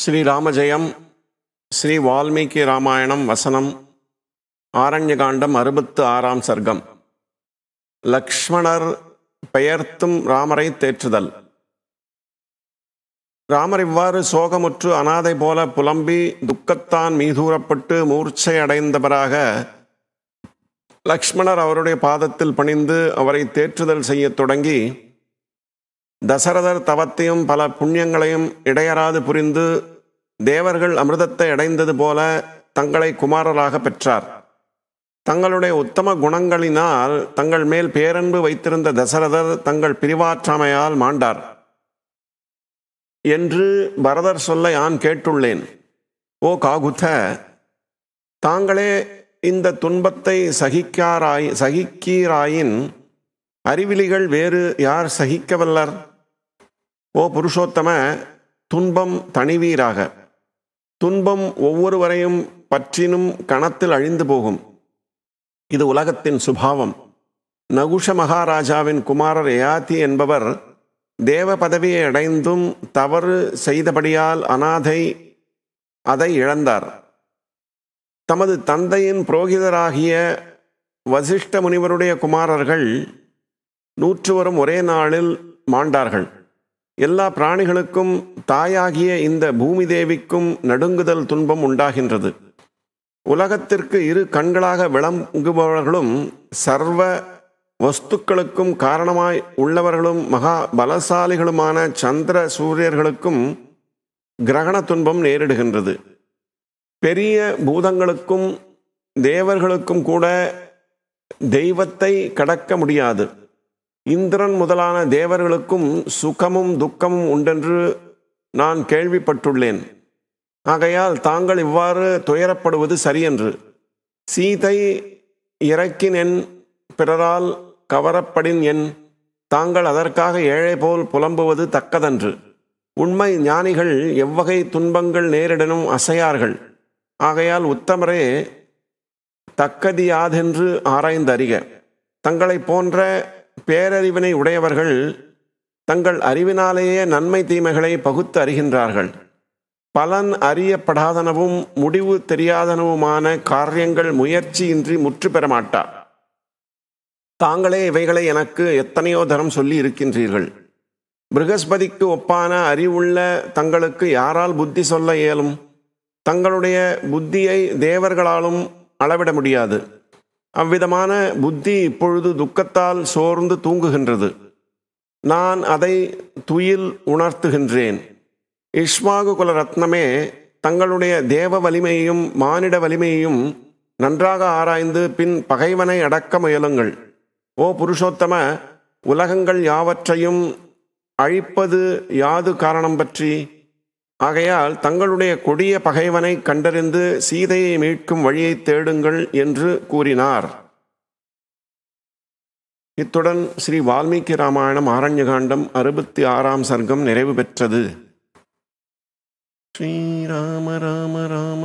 ஸ்ரீராமஜெயம் ஸ்ரீ வால்மீகி ராமாயணம் வசனம் ஆரண்யகாண்டம் அறுபத்து ஆறாம் சர்க்கம் லக்ஷ்மணர் பெயர்த்தும் ராமரை தேற்றுதல் ராமர் இவ்வாறு சோகமுற்று அனாதை போல புலம்பி துக்கத்தான் மீதூரப்பட்டு மூர்ச்சை அடைந்தவராக லக்ஷ்மணர் அவருடைய பாதத்தில் பணிந்து அவரை தேற்றுதல் செய்யத் தொடங்கி தசரதர் தவத்தையும் பல புண்ணியங்களையும் இடையராது புரிந்து தேவர்கள் அமிர்தத்தை அடைந்தது போல தங்களை குமாரராக பெற்றார் தங்களுடைய உத்தம குணங்களினால் தங்கள் மேல் பேரன்பு வைத்திருந்த தசரதர் தங்கள் பிரிவாற்றாமையால் மாண்டார் என்று பரதர் சொல்ல யான் கேட்டுள்ளேன் ஓ காகுத்த தாங்களே இந்த துன்பத்தை சகிக்காராய் சகிக்கீராயின் அறிவிலிகள் வேறு யார் சகிக்க ஓ புருஷோத்தம துன்பம் தனிவீராக துன்பம் ஒவ்வொருவரையும் பற்றினும் கணத்தில் அழிந்து போகும் இது உலகத்தின் சுபாவம் நகுஷ மகாராஜாவின் குமாரர் யாதி என்பவர் தேவ பதவியை அடைந்தும் தவறு செய்தபடியால் அனாதை அதை இழந்தார் தமது தந்தையின் புரோகிதராகிய வசிஷ்ட முனிவருடைய குமாரர்கள் நூற்றுவரும் ஒரே நாளில் மாண்டார்கள் எல்லா பிராணிகளுக்கும் தாயாகிய இந்த பூமி தேவிக்கும் நடுங்குதல் துன்பம் உண்டாகின்றது உலகத்திற்கு இரு கண்களாக விளங்குபவர்களும் சர்வ வஸ்துக்களுக்கும் காரணமாய் உள்ளவர்களும் மகா பலசாலிகளுமான சந்திர சூரியர்களுக்கும் கிரகண துன்பம் நேரிடுகின்றது பெரிய பூதங்களுக்கும் தேவர்களுக்கும் கூட தெய்வத்தை கடக்க முடியாது இந்திரன் முதலான தேவர்களுக்கும் சுகமும் துக்கமும் உண்டென்று நான் கேள்விப்பட்டுள்ளேன் ஆகையால் தாங்கள் இவ்வாறு துயரப்படுவது சரியென்று சீதை இறக்கினென் பிறரால் கவரப்படின் என் தாங்கள் அதற்காக ஏழை போல் புலம்புவது தக்கதன்று உண்மை ஞானிகள் எவ்வகை துன்பங்கள் நேரிடனும் அசையார்கள் ஆகையால் உத்தமரே தக்கதியாதென்று ஆராய்ந்தறிக தங்களை போன்ற பேரறிவினை உடையவர்கள் தங்கள் அறிவினாலேயே நன்மை தீமைகளை பகுத்து அறிகின்றார்கள் பலன் அறியப்படாதனவும் முடிவு தெரியாதனவுமான காரியங்கள் முயற்சியின்றி முற்று பெறமாட்டா தாங்களே இவைகளை எனக்கு எத்தனையோ தரம் சொல்லி இருக்கின்றீர்கள் பிருகஸ்பதிக்கு ஒப்பான அறிவுள்ள தங்களுக்கு யாரால் புத்தி சொல்ல இயலும் தங்களுடைய புத்தியை தேவர்களாலும் அளவிட முடியாது அவ்விதமான புத்தி இப்பொழுது துக்கத்தால் சோர்ந்து தூங்குகின்றது நான் அதை துயில் உணர்த்துகின்றேன் இஷ்மாகு குல ரத்னமே தங்களுடைய தேவ வலிமையையும் மானிட வலிமையையும் நன்றாக ஆராய்ந்து பின் பகைவனை அடக்க முயலுங்கள் ஓ புருஷோத்தம உலகங்கள் யாவற்றையும் அழிப்பது யாது காரணம் பற்றி ஆகையால் தங்களுடைய கொடிய பகைவனை கண்டறிந்து சீதையை மீட்கும் வழியை தேடுங்கள் என்று கூறினார் இத்துடன் ஸ்ரீ வால்மீகி ராமாயணம் ஆரண்யகாண்டம் அறுபத்தி ஆறாம் சர்க்கம் நிறைவு பெற்றது ஸ்ரீராம ராம ராம